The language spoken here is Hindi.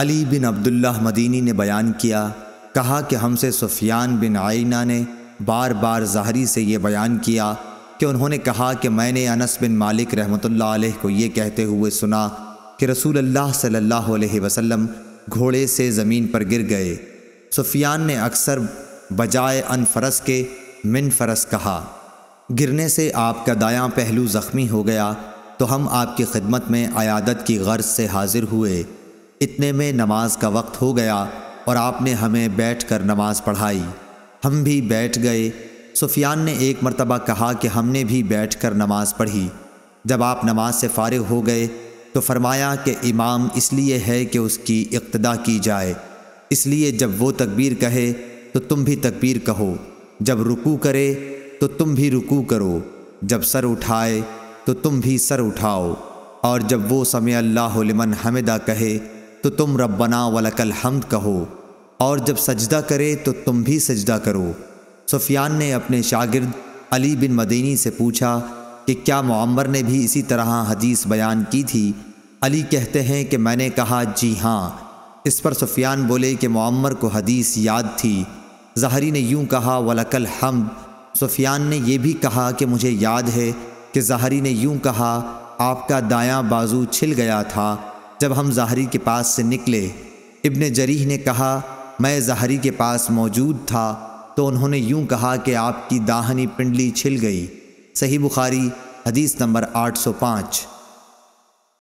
अली बिन अब्दुल्ला मदीनी ने बयान किया कहा कि हमसे सुफियान बिन आइना ने बार बार ज़ाहरी से ये बयान किया कि उन्होंने कहा कि मैंने अनस बिन मालिक रहमतुल्लाह अलैह को ये कहते हुए सुना कि रसूल अल्लाह सल्लल्लाहु अलैहि वसल्लम घोड़े से ज़मीन पर गिर गए सुफियान ने अक्सर बजाय अनफरस के मिन फरस कहा गिरने से आपका दायां पहलू ज़ख्मी हो गया तो हम आपकी खिदमत में अयादत की गर्ज से हाजिर हुए इतने में नमाज का वक्त हो गया और आपने हमें बैठकर नमाज पढ़ाई हम भी बैठ गए सुफियान ने एक मरतबा कहा कि हमने भी बैठ कर नमाज पढ़ी जब आप नमाज से फारग हो गए तो फरमाया कि इमाम इसलिए है कि उसकी इक्तदा की जाए इसलिए जब वो तकबीर कहे तो तुम भी तकबीर कहो जब रुकू करे तो तुम भी रुकू करो जब सर उठाए तो तुम भी सर उठाओ और जब वो समय अल्लाह लिमन हमदा कहे तो तुम रब्बना वलकल हमद कहो और जब सजदा करे तो तुम भी सजदा करो सुफियान ने अपने शागिर्द अली बिन मदीनी से पूछा कि क्या मम्मर ने भी इसी तरह हदीस बयान की थी अली कहते हैं कि मैंने कहा जी हाँ इस पर सुफियान बोले कि मम्मर को हदीस याद थी जहरी ने यूँ कहा वलकल हमद सुफियान ने यह भी कहा कि मुझे याद है कि जहरी ने यूँ कहा आपका दायां बाजू छिल गया था जब हम जहरी के पास से निकले इब्ने जरीह ने कहा मैं जहरी के पास मौजूद था तो उन्होंने यूं कहा कि आपकी दाहनी पिंडली छिल गई सही बुखारी हदीस नंबर 805